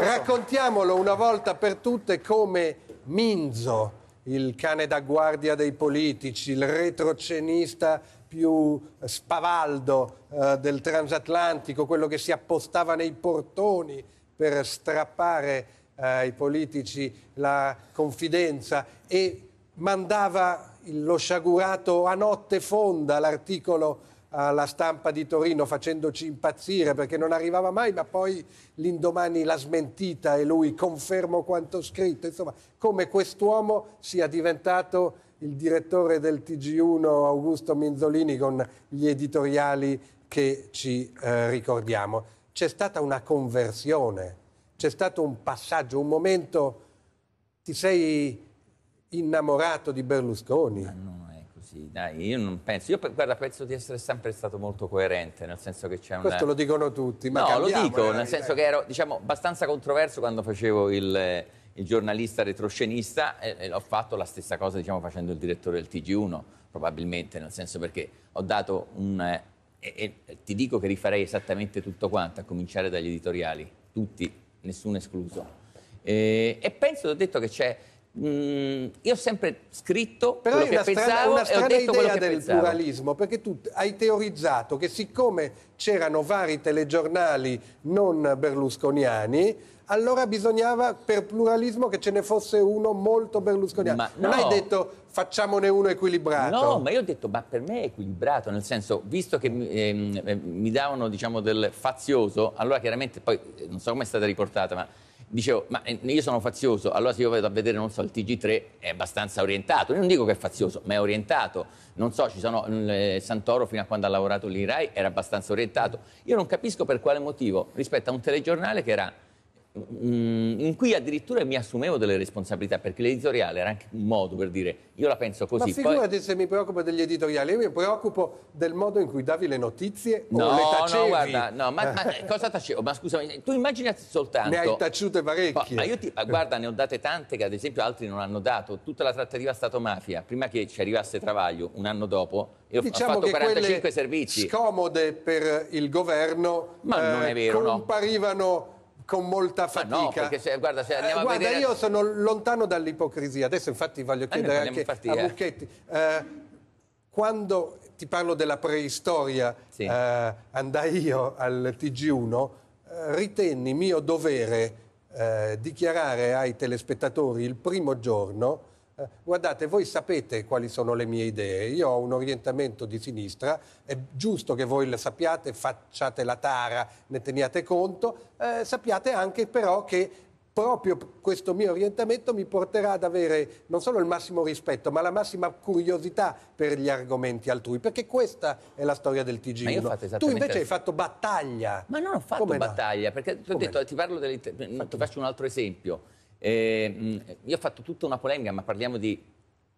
Raccontiamolo una volta per tutte come Minzo, il cane da guardia dei politici, il retrocenista più spavaldo eh, del transatlantico, quello che si appostava nei portoni per strappare eh, ai politici la confidenza e mandava lo sciagurato a notte fonda l'articolo alla stampa di Torino facendoci impazzire perché non arrivava mai, ma poi l'indomani l'ha smentita e lui confermo quanto scritto. Insomma, come quest'uomo sia diventato il direttore del TG1 Augusto Minzolini con gli editoriali che ci eh, ricordiamo. C'è stata una conversione, c'è stato un passaggio, un momento, ti sei innamorato di Berlusconi. Ah, no sì, dai, io non penso, io guarda, penso di essere sempre stato molto coerente, nel senso che c'è un... Questo lo dicono tutti, ma... No, lo dico, eh, nel senso che ero, diciamo, abbastanza controverso quando facevo il, il giornalista retroscenista e, e, ho fatto la stessa cosa, diciamo, facendo il direttore del TG1, probabilmente, nel senso perché ho dato un... Eh, e, e ti dico che rifarei esattamente tutto quanto, a cominciare dagli editoriali, tutti, nessuno escluso. E, e penso, ho detto che c'è Mm, io ho sempre scritto Però quello che strana, pensavo una strana e ho detto idea del pensavo. pluralismo, perché tu hai teorizzato che siccome c'erano vari telegiornali non berlusconiani, allora bisognava per pluralismo che ce ne fosse uno molto berlusconiano. Ma non no. hai detto facciamone uno equilibrato. No, ma io ho detto, ma per me è equilibrato, nel senso, visto che mi, ehm, eh, mi davano diciamo, del fazioso, allora chiaramente poi eh, non so come è stata riportata, ma dicevo, ma eh, io sono fazioso, allora se io vado a vedere, non so, il TG3 è abbastanza orientato, io non dico che è fazioso, ma è orientato, non so, ci sono, mm, eh, Santoro fino a quando ha lavorato l'IRAI era abbastanza orientato, io non capisco per quale motivo rispetto a un telegiornale che era Mm, in cui addirittura mi assumevo delle responsabilità perché l'editoriale era anche un modo per dire io la penso così. Ma figurati poi... se mi preoccupo degli editoriali, io mi preoccupo del modo in cui davi le notizie no, o le tacevi. No, guarda, no, ma, ma eh. cosa tacevo? Ma scusami, tu immaginati soltanto... Ne hai taciute parecchie. Ma io ti, guarda, ne ho date tante che ad esempio altri non hanno dato, tutta la trattativa Stato-Mafia, prima che ci arrivasse Travaglio, un anno dopo, io diciamo ho fatto 45 servizi. scomode per il governo ma eh, non è vero, comparivano... No con molta fatica. No, perché se, guarda, se andiamo eh, a guarda, vedere... io sono lontano dall'ipocrisia. Adesso infatti voglio eh, chiedere eh, anche partire. a Bucchetti. Eh, quando ti parlo della preistoria, sì. Eh, andai io al TG1, eh, ritenni mio dovere dichiarare ai telespettatori il primo giorno eh, guardate, voi sapete quali sono le mie idee, io ho un orientamento di sinistra, è giusto che voi le sappiate, facciate la tara, ne teniate conto, eh, sappiate anche però che proprio questo mio orientamento mi porterà ad avere non solo il massimo rispetto, ma la massima curiosità per gli argomenti altrui, perché questa è la storia del TG1. Tu invece hai fatto battaglia. Ma non ho fatto Come battaglia, no? perché ti ho detto, no? ti parlo delle... Ti faccio un altro esempio eh, io ho fatto tutta una polemica, ma parliamo di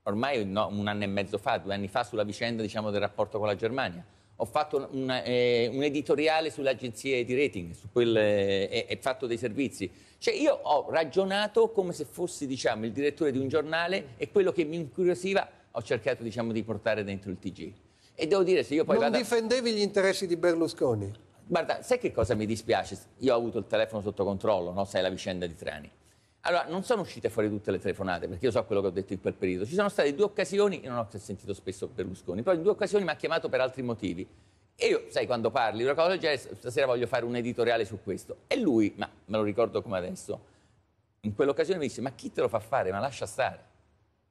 ormai no, un anno e mezzo fa, due anni fa, sulla vicenda diciamo, del rapporto con la Germania. Ho fatto una, eh, un editoriale sulle agenzie di rating su quel, eh, e, fatto dei servizi. Cioè io ho ragionato come se fossi diciamo, il direttore di un giornale e quello che mi incuriosiva ho cercato diciamo, di portare dentro il TG. E devo dire, se io poi non vado... difendevi gli interessi di Berlusconi? Guarda, sai che cosa mi dispiace? Io ho avuto il telefono sotto controllo, no? sai la vicenda di Trani. Allora, non sono uscite fuori tutte le telefonate, perché io so quello che ho detto in quel periodo. Ci sono state due occasioni, io non ho sentito spesso Berlusconi, però in due occasioni mi ha chiamato per altri motivi. E io, sai, quando parli una cosa del genere, stasera voglio fare un editoriale su questo. E lui, ma me lo ricordo come adesso, in quell'occasione mi disse, ma chi te lo fa fare? Ma lascia stare.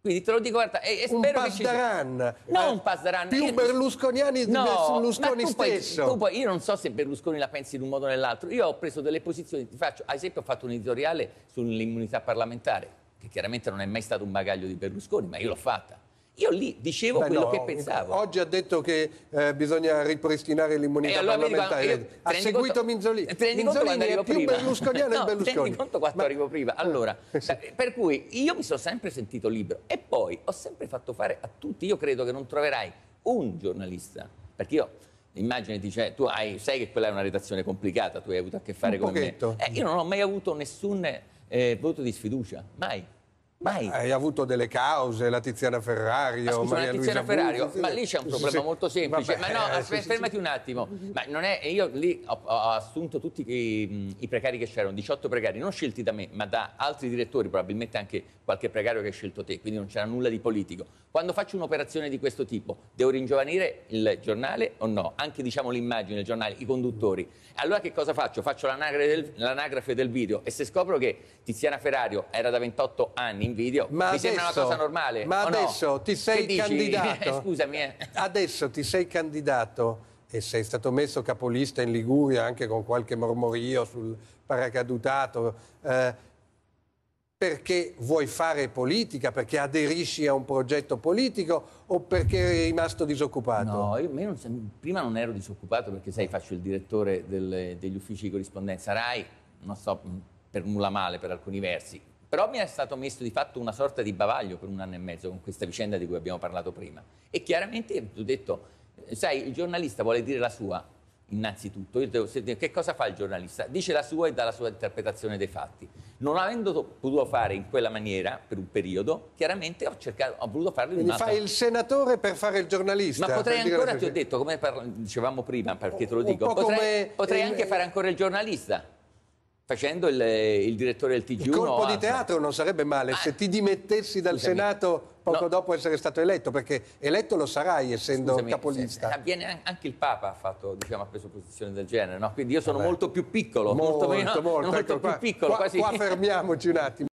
Quindi te lo dico, guarda, e, e spero eh, un Pasdaran, ci... Non eh, Pasdaran. Più berlusconiani no, di Berlusconi tu stesso. Poi, tu poi, io non so se Berlusconi la pensi in un modo o nell'altro. Io ho preso delle posizioni, ti faccio, ad esempio ho fatto un editoriale sull'immunità parlamentare, che chiaramente non è mai stato un bagaglio di Berlusconi, ma io l'ho fatta. Io lì dicevo Beh, quello no, che pensavo. Oggi ha detto che eh, bisogna ripristinare l'immunità allora parlamentare. Dico, ha seguito conto, Minzolini. Minzolini è più prima. berlusconiano no, Berlusconi. Tieni conto quanto Ma... arrivo prima. Allora, sì. Eh, per cui io mi sono sempre sentito libero e poi ho sempre fatto fare a tutti, io credo che non troverai un giornalista, perché io immaginati, cioè, tu hai, sai che quella è una redazione complicata, tu hai avuto a che fare un con pochetto. me. Eh, io non ho mai avuto nessun eh, voto di sfiducia, mai. Mai. Hai avuto delle cause, la Tiziana Ferrario, ma scusa, Maria Luisa Ferrario, ma lì c'è un problema sì, molto semplice. Vabbè, ma no, eh, sì, fermati sì. un attimo. Ma non è, io lì ho, ho assunto tutti i, i, precari che c'erano, 18 precari, non scelti da me, ma da altri direttori, probabilmente anche qualche precario che hai scelto te, quindi non c'era nulla di politico. Quando faccio un'operazione di questo tipo, devo ringiovanire il giornale o no? Anche diciamo l'immagine, il giornale, i conduttori. Allora che cosa faccio? Faccio l'anagrafe del, l'anagrafe del video e se scopro che Tiziana Ferrario era da 28 anni, in in video. Ma Mi adesso, sembra una cosa normale. Ma adesso no? ti sei che candidato. Scusami. Eh. Adesso ti sei candidato e sei stato messo capolista in Liguria anche con qualche mormorio sul paracadutato. Eh, perché vuoi fare politica, perché aderisci a un progetto politico o perché eri rimasto disoccupato? No, io, non, prima non ero disoccupato perché sai faccio il direttore del, degli uffici di corrispondenza RAI, non sto mm, per nulla male per alcuni versi, però mi è stato messo di fatto una sorta di bavaglio per un anno e mezzo con questa vicenda di cui abbiamo parlato prima. E chiaramente ti ho detto, sai, il giornalista vuole dire la sua, innanzitutto. Io devo, se, che cosa fa il giornalista? Dice la sua e dà la sua interpretazione dei fatti. Non avendo potuto fare in quella maniera per un periodo, chiaramente ho, cercato, ho voluto farlo in Quindi un'altra... fai il senatore per fare il giornalista. Ma potrei ancora, ti ho detto, come parla, dicevamo prima, perché te lo dico, potrei, come... potrei anche fare ancora il giornalista facendo il, il, direttore del TG1. Il colpo di teatro non sarebbe male ah. se ti dimettessi dal Scusami. Senato poco no. dopo essere stato eletto, perché eletto lo sarai essendo Scusami, capolista. Se, eh, avviene anche il Papa ha, fatto, diciamo, ha preso posizione del genere, no? quindi io sono Vabbè. molto più piccolo, molto, molto, meno, molto, molto ecco, più qua, piccolo. Qua, quasi... qua fermiamoci un attimo.